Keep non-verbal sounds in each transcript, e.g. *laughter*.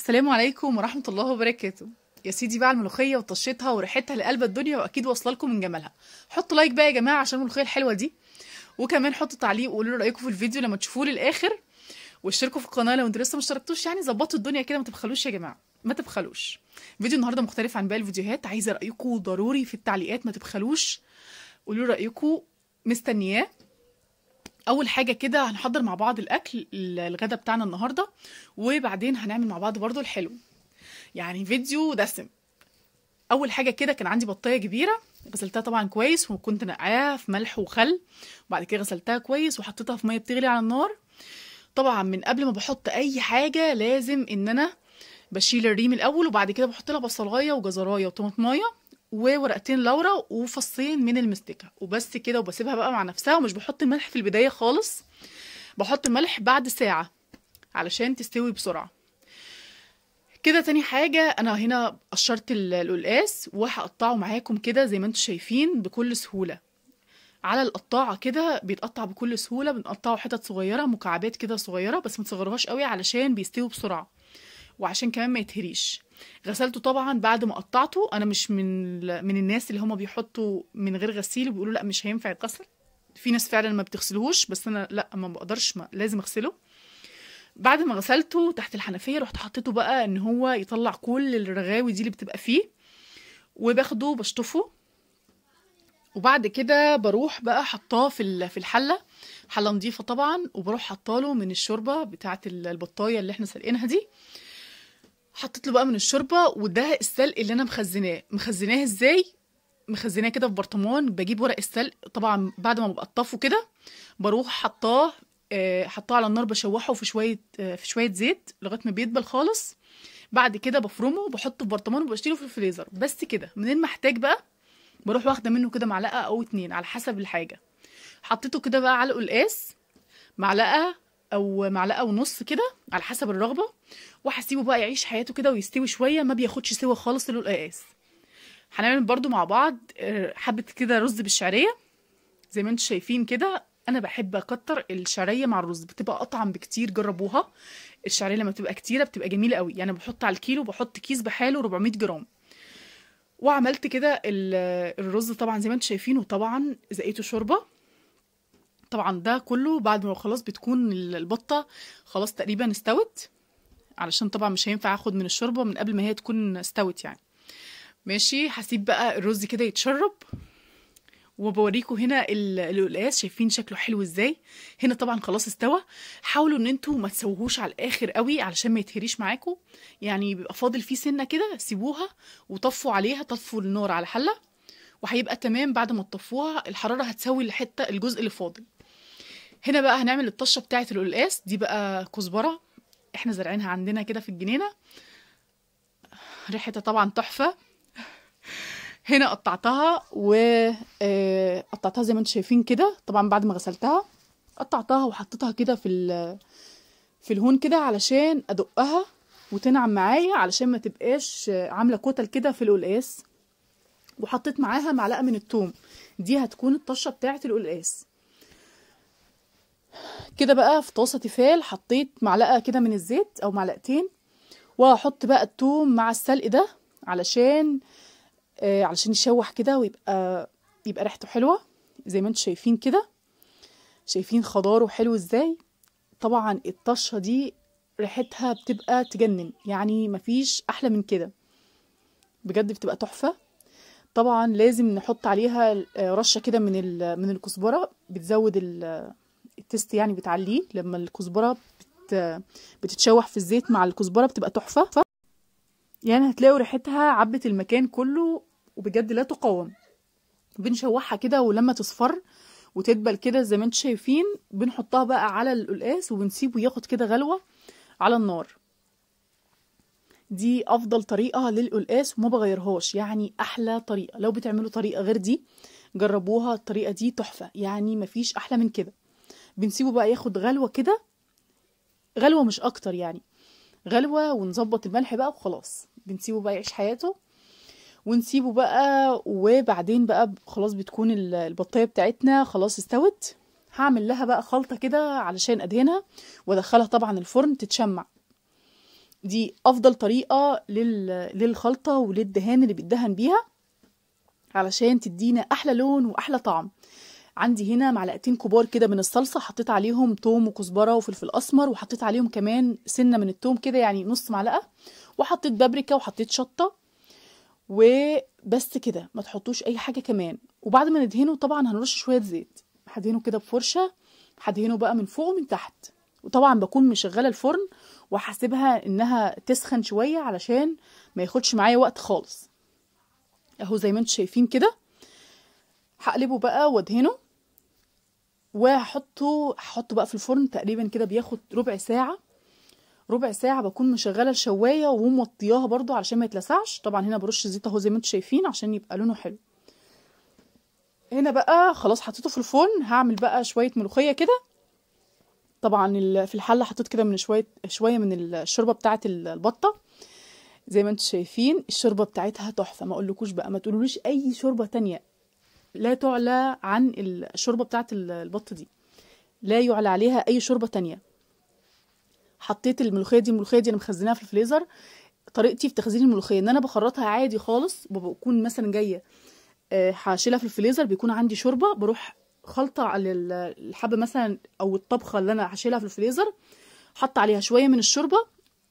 السلام عليكم ورحمة الله وبركاته يا سيدي بقى الملوخية وطشتها وريحتها لقلب الدنيا وأكيد واصلة لكم من جمالها حطوا لايك بقى يا جماعة عشان الملوخية الحلوة دي وكمان حطوا تعليق وقولوا رأيكم في الفيديو لما تشوفوه للآخر واشتركوا في القناة لو انتوا لسه ما اشتركتوش يعني ظبطوا الدنيا كده ما تبخلوش يا جماعة ما تبخلوش فيديو النهارده مختلف عن باقي الفيديوهات عايزة رأيكم ضروري في التعليقات ما تبخلوش قولوا رأيكم مستنياه اول حاجه كده هنحضر مع بعض الاكل الغدا بتاعنا النهارده وبعدين هنعمل مع بعض برضو الحلو يعني فيديو دسم اول حاجه كده كان عندي بطايه كبيره غسلتها طبعا كويس وكنت نقعاها في ملح وخل وبعد كده غسلتها كويس وحطيتها في ميه بتغلي على النار طبعا من قبل ما بحط اي حاجه لازم ان انا بشيل الريم الاول وبعد كده بحط لها بصلايه وجزرايه وطماطمايه وورقتين لورا وفصين من المستكه وبس كده وبسيبها بقى مع نفسها ومش بحط الملح في البدايه خالص بحط الملح بعد ساعه علشان تستوي بسرعه كده تاني حاجة أنا هنا قشرت القلقاس وهقطعه معاكم كده زي ما انتم شايفين بكل سهولة على القطاعة كده بيتقطع بكل سهولة بنقطعه حتت صغيرة مكعبات كده صغيرة بس متصغروهاش قوي علشان بيستوي بسرعة وعشان كمان ما يتهريش غسلته طبعا بعد ما قطعته انا مش من من الناس اللي هم بيحطوا من غير غسيل وبيقولوا لا مش هينفع يتغسل في ناس فعلا ما بتغسلهوش بس انا لا ما بقدرش ما لازم اغسله بعد ما غسلته تحت الحنفيه رحت حطيته بقى ان هو يطلع كل الرغاوي دي اللي بتبقى فيه وباخده بشطفه وبعد كده بروح بقى حطاه في في الحله حله نظيفه طبعا وبروح حطاله من الشوربه بتاعه البطايه اللي احنا سلقينها دي حطيت له بقى من الشوربه وده السلق اللي انا مخزناه مخزناه ازاي مخزناه كده في برطمان بجيب ورق السلق طبعا بعد ما بقطفه كده بروح حطاه آه، حطاه على النار بشوحه في شويه آه، في شويه زيت لغايه ما بيدبل خالص بعد كده بفرمه وبحطه في برطمان وبشيله في الفريزر بس كده منين ما احتاج بقى بروح واخده منه كده معلقه او اتنين على حسب الحاجه حطيته كده بقى على القلقاس معلقه او معلقه ونص كده على حسب الرغبه وهسيبه بقى يعيش حياته كده ويستوي شويه ما بياخدش سوا خالص القلقاس هنعمل برضو مع بعض آه، حبه كده رز بالشعريه زي ما انتم شايفين كده انا بحب اكتر الشعريه مع الرز بتبقى اطعم بكتير جربوها الشعريه لما بتبقى كتيره بتبقى جميله قوي يعني بحط على الكيلو بحط كيس بحاله 400 جرام وعملت كده الرز طبعا زي ما انتم شايفين وطبعا زقيته شوربه طبعا ده كله بعد ما خلاص بتكون البطه خلاص تقريبا استوت علشان طبعا مش هينفع اخد من الشوربه من قبل ما هي تكون استوت يعني ماشي هسيب بقى الرز كده يتشرب وبوريكم هنا القلقاس شايفين شكله حلو ازاي هنا طبعا خلاص استوى حاولوا ان انتوا ما تسوهوش على الاخر قوي علشان ما يتهريش معاكم يعني بيبقى فاضل فيه سنه كده سيبوها وطفوا عليها طفوا النار على حله وهيبقى تمام بعد ما تطفوها الحراره هتسوي الحته الجزء اللي فاضل هنا بقى هنعمل الطشه بتاعه القلقاس دي بقى كزبره احنا زارعينها عندنا كده في الجنينه ريحتها طبعا تحفه هنا قطعتها وقطعتها آه، زي ما انتم شايفين كده طبعا بعد ما غسلتها قطعتها وحطيتها كده في في الهون كده علشان ادقها وتنعم معايا علشان ما تبقاش آه، عامله كتل كده في القلقاس وحطيت معاها معلقه من التوم دي هتكون الطشه بتاعه القلقاس كده بقى في طاسه تيفال حطيت معلقه كده من الزيت او معلقتين وهحط بقى التوم مع السلق ده علشان آه علشان يشوح كده ويبقى يبقى ريحته حلوه زي ما انتم شايفين كده شايفين خضاره حلو ازاي طبعا الطشه دي ريحتها بتبقى تجنن يعني مفيش احلى من كده بجد بتبقى تحفه طبعا لازم نحط عليها آه، رشه كده من من الكزبره بتزود التست يعني بتعليه لما الكزبره بت... بتتشوح في الزيت مع الكزبره بتبقى تحفه يعني هتلاقوا ريحتها عبت المكان كله وبجد لا تقاوم بنشوحها كده ولما تصفر وتدبل كده زي ما انتم شايفين بنحطها بقى على القلقاس وبنسيبه ياخد كده غلوه على النار دي افضل طريقه للقلقاس وما بغيرهاش يعني احلى طريقه لو بتعملوا طريقه غير دي جربوها الطريقه دي تحفه يعني مفيش احلى من كده بنسيبه بقى ياخد غلوه كده غلوه مش اكتر يعني غلوه ونظبط الملح بقى وخلاص بنسيبه بقى يعيش حياته ونسيبه بقى وبعدين بقى خلاص بتكون البطايه بتاعتنا خلاص استوت هعمل لها بقى خلطه كده علشان ادهنها وادخلها طبعا الفرن تتشمع دي افضل طريقه للخلطه وللدهان اللي بيتدهن بيها علشان تدينا احلى لون واحلى طعم عندي هنا معلقتين كبار كده من الصلصه حطيت عليهم توم وكزبره وفلفل اسمر وحطيت عليهم كمان سنه من التوم كده يعني نص معلقه وحطيت بابريكا وحطيت شطه وبس كده ما تحطوش اي حاجه كمان وبعد ما ندهنه طبعا هنرش شويه زيت هدهنه كده بفرشه هدهنه بقى من فوق ومن تحت وطبعا بكون مشغله الفرن وهسيبها انها تسخن شويه علشان ما ياخدش معايا وقت خالص اهو زي ما انتم شايفين كده هقلبه بقى وادهنه وهحطه هحطه بقى في الفرن تقريبا كده بياخد ربع ساعه ربع ساعه بكون مشغله الشوايه وموطياها برضو علشان ما يتلسعش طبعا هنا برش زيت اهو زي ما انتم شايفين عشان يبقى لونه حلو هنا بقى خلاص حطيته في الفرن هعمل بقى شويه ملوخيه كده طبعا في الحله حطيت كده من شويه شويه من الشوربه بتاعه البطه زي ما انتم شايفين الشوربه بتاعتها تحفه ما اقولكوش بقى ما تقولوليش اي شوربه تانية لا تعلى عن الشوربه بتاعه البط دي لا يعلى عليها اي شوربه تانية حطيت الملوخيه دي الملوخيه دي انا مخزناها في الفريزر طريقتي في تخزين الملوخيه ان انا بخرطها عادي خالص بكون مثلا جايه هشيلها آه، في الفريزر بيكون عندي شوربه بروح خلطه على الحبه مثلا او الطبخه اللي انا هشيلها في الفريزر حط عليها شويه من الشوربه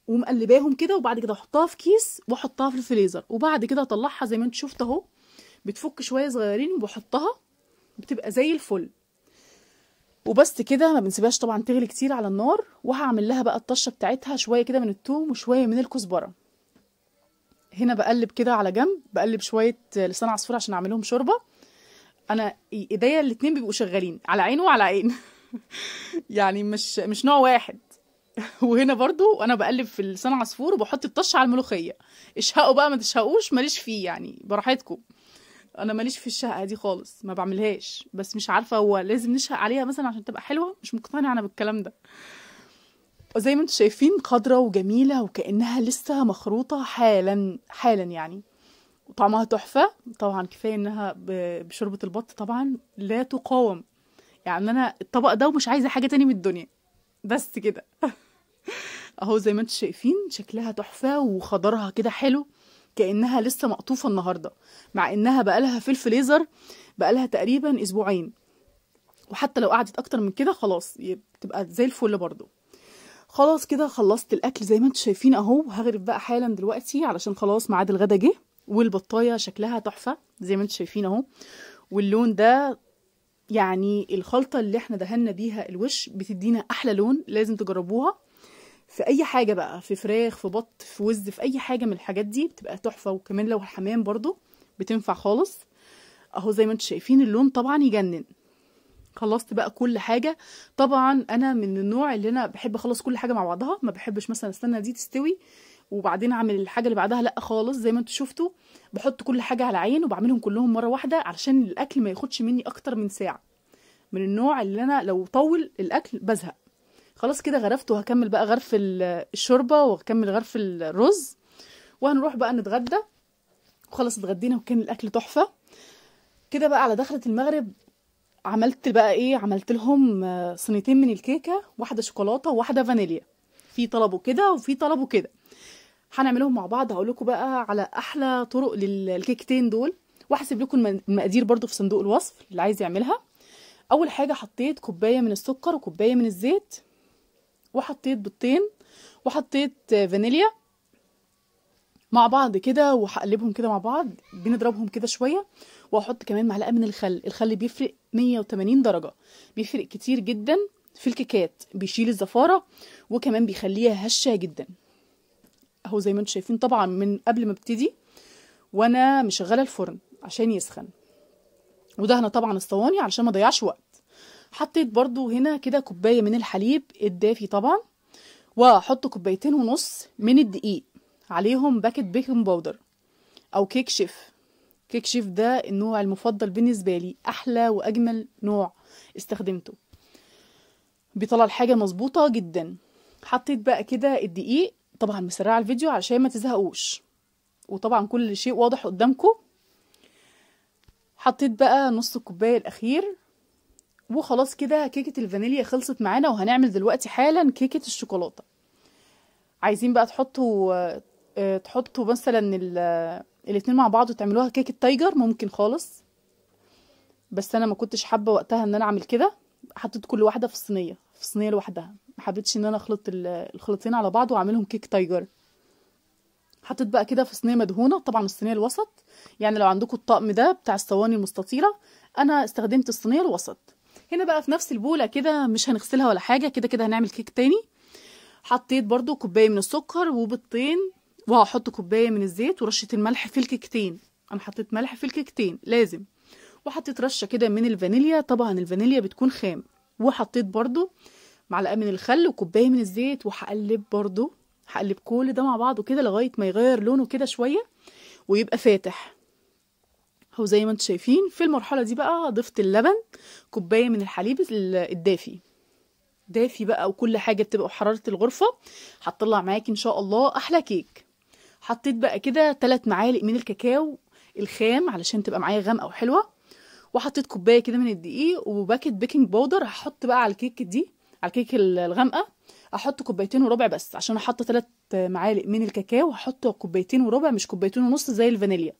ومقلباهم كده وبعد كده احطها في كيس واحطها في الفريزر وبعد كده اطلعها زي ما انت شفت اهو بتفك شويه صغيرين وبحطها بتبقى زي الفل وبس كده ما بنسيبهاش طبعا تغلي كتير على النار وهعمل لها بقى الطشه بتاعتها شويه كده من الثوم وشويه من الكزبره هنا بقلب كده على جنب بقلب شويه لسان عصفور عشان اعملهم شوربه انا ايديا الاتنين بيبقوا شغالين على عين وعلى عين *laughs* يعني مش مش نوع واحد *laughs* وهنا برضو انا بقلب في لسان عصفور وبحط الطشه على الملوخيه اشهقوا بقى ما تشهقوش ماليش فيه يعني براحتكم انا ماليش في الشقه دي خالص ما بعملهاش بس مش عارفه هو لازم نشهق عليها مثلا عشان تبقى حلوه مش مقتنعه انا بالكلام ده وزي ما انتم شايفين خضرة وجميله وكانها لسه مخروطه حالا حالا يعني وطعمها تحفه طبعا كفايه انها بشوربه البط طبعا لا تقاوم يعني انا الطبق ده ومش عايزه حاجه تاني من الدنيا بس كده *laughs* اهو زي ما انتم شايفين شكلها تحفه وخضرها كده حلو كانها لسه مقطوفه النهارده مع انها بقالها في الفليزر بقالها تقريبا اسبوعين وحتى لو قعدت اكتر من كده خلاص بتبقى زي الفل برضو خلاص كده خلصت الاكل زي ما انتم شايفين اهو هغرف بقى حالا دلوقتي علشان خلاص ميعاد الغدا جه والبطايه شكلها تحفه زي ما انتم شايفين اهو واللون ده يعني الخلطه اللي احنا دهنا بيها الوش بتدينا احلى لون لازم تجربوها في اي حاجه بقى في فراخ في بط في وز في اي حاجه من الحاجات دي بتبقى تحفه وكمان لو الحمام برضو بتنفع خالص اهو زي ما انتم شايفين اللون طبعا يجنن خلصت بقى كل حاجه طبعا انا من النوع اللي انا بحب اخلص كل حاجه مع بعضها ما بحبش مثلا استنى دي تستوي وبعدين اعمل الحاجه اللي بعدها لا خالص زي ما انتم شفتوا بحط كل حاجه على عين وبعملهم كلهم مره واحده علشان الاكل ما ياخدش مني اكتر من ساعه من النوع اللي انا لو طول الاكل بزهق خلاص كده غرفت وهكمل بقى غرف الشوربه وهكمل غرف الرز وهنروح بقى نتغدى وخلاص اتغدينا وكان الاكل تحفه كده بقى على دخله المغرب عملت بقى ايه عملت لهم آه، صينيتين من الكيكه واحده شوكولاته وواحده فانيليا في طلبوا كده وفي طلبوا كده هنعملهم مع بعض هقول لكم بقى على احلى طرق للكيكتين دول وهسيب لكم المقادير برده في صندوق الوصف اللي عايز يعملها اول حاجه حطيت كوبايه من السكر وكوبايه من الزيت وحطيت بيضتين وحطيت فانيليا مع بعض كده وهقلبهم كده مع بعض بنضربهم كده شويه واحط كمان معلقه من الخل الخل بيفرق 180 درجه بيفرق كتير جدا في الكيكات بيشيل الزفاره وكمان بيخليها هشه جدا اهو زي ما انتم شايفين طبعا من قبل ما ابتدي وانا مشغله الفرن عشان يسخن هنا طبعا الصواني علشان ما اضيعش وقت حطيت برضو هنا كده كوباية من الحليب الدافي طبعا وحط كوبايتين ونص من الدقيق عليهم باكت بيكنج باودر او كيك شيف كيك شيف ده النوع المفضل بالنسبة لي احلى واجمل نوع استخدمته بيطلع الحاجة مظبوطة جدا حطيت بقى كده الدقيق طبعا مسرعة الفيديو عشان ما تزهقوش وطبعا كل شيء واضح قدامكم حطيت بقى نص الكوباية الاخير وخلاص كده كيكه الفانيليا خلصت معانا وهنعمل دلوقتي حالا كيكه الشوكولاته عايزين بقى تحطوا آه، تحطوا مثلا الاتنين مع بعض وتعملوها كيكه تايجر ممكن خالص بس انا ما كنتش حابه وقتها ان انا اعمل كده حطيت كل واحده في الصينية في الصينية لوحدها ما حبيتش ان انا اخلط الخليطين على بعض واعملهم كيك تايجر حطيت بقى كده في صينيه مدهونه طبعا الصينيه الوسط يعني لو عندكم الطقم ده بتاع الصواني المستطيله انا استخدمت الصينيه الوسط هنا بقى في نفس البوله كده مش هنغسلها ولا حاجه كده كده هنعمل كيك تاني حطيت برضو كوبايه من السكر وبيضتين وهحط كوبايه من الزيت ورشه الملح في الكيكتين انا حطيت ملح في الكيكتين لازم وحطيت رشه كده من الفانيليا طبعا الفانيليا بتكون خام وحطيت برضو معلقه من الخل وكوبايه من الزيت وهقلب برضو هقلب كل ده مع بعضه كده لغايه ما يغير لونه كده شويه ويبقى فاتح اهو زي ما انتم شايفين في المرحله دي بقى ضفت اللبن كوبايه من الحليب الدافي دافي بقى وكل حاجه بتبقى حراره الغرفه هتطلع معاكي ان شاء الله احلى كيك حطيت بقى كده ثلاث معالق من الكاكاو الخام علشان تبقى معايا غامقه وحلوه وحطيت كوبايه كده من الدقيق وباكت بيكنج باودر هحط بقى على الكيك دي على الكيك الغامقه احط كوبايتين وربع بس عشان احط ثلاث معالق من الكاكاو هحط كوبايتين وربع مش كوبايتين ونص زي الفانيليا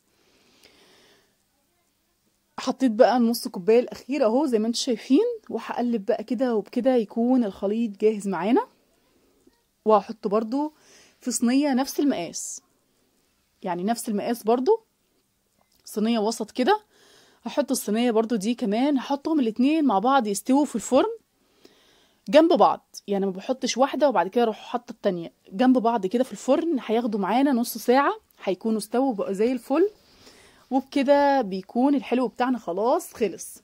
حطيت بقى نص كوبايه الاخير اهو زي ما انتوا شايفين وهقلب بقى كده وبكده يكون الخليط جاهز معانا وهحطه برضو في صينيه نفس المقاس يعني نفس المقاس برضو صينيه وسط كده هحط الصينيه برضو دي كمان هحطهم الاتنين مع بعض يستووا في الفرن جنب بعض يعني ما بحطش واحده وبعد كده اروح حط التانية جنب بعض كده في الفرن هياخدوا معانا نص ساعه هيكونوا استووا بقى زي الفل وبكده بيكون الحلو بتاعنا خلاص خلص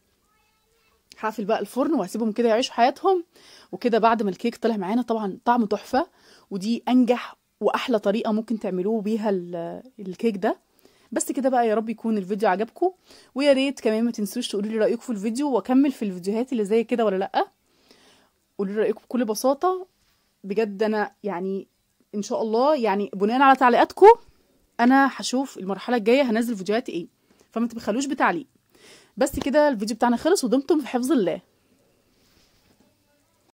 هقفل بقى الفرن وهسيبهم كده يعيشوا حياتهم وكده بعد ما الكيك طلع معانا طبعا طعمه تحفه ودي انجح واحلى طريقه ممكن تعملوه بيها الكيك ده بس كده بقى يا رب يكون الفيديو عجبكم ويا ريت كمان ما تنسوش تقولوا لي رايكم في الفيديو واكمل في الفيديوهات اللي زي كده ولا لا قولوا لي رايكم بكل بساطه بجد انا يعني ان شاء الله يعني بناء على تعليقاتكم انا هشوف المرحله الجايه هنزل فيديوهات ايه فما تبخلوش بتعليق بس كده الفيديو بتاعنا خلص ودمتم في حفظ الله